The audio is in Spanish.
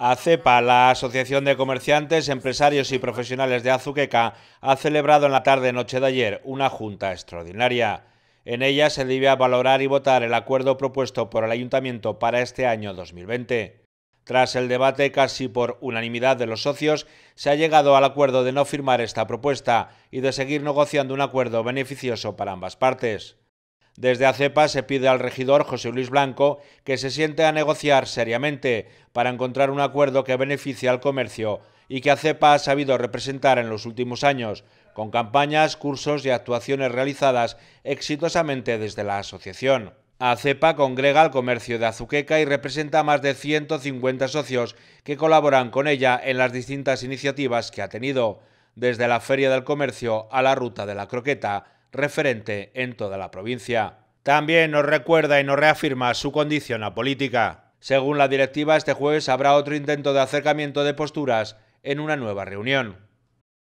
ACEPA, e la Asociación de Comerciantes, Empresarios y Profesionales de Azuqueca, ha celebrado en la tarde-noche de ayer una junta extraordinaria. En ella se debe valorar y votar el acuerdo propuesto por el Ayuntamiento para este año 2020. Tras el debate, casi por unanimidad de los socios, se ha llegado al acuerdo de no firmar esta propuesta y de seguir negociando un acuerdo beneficioso para ambas partes. Desde ACEPA se pide al regidor José Luis Blanco que se siente a negociar seriamente para encontrar un acuerdo que beneficie al comercio y que ACEPA ha sabido representar en los últimos años, con campañas, cursos y actuaciones realizadas exitosamente desde la asociación. ACEPA congrega al comercio de Azuqueca y representa a más de 150 socios que colaboran con ella en las distintas iniciativas que ha tenido, desde la Feria del Comercio a la Ruta de la Croqueta, referente en toda la provincia. También nos recuerda y nos reafirma su condición política. Según la directiva, este jueves habrá otro intento de acercamiento de posturas en una nueva reunión.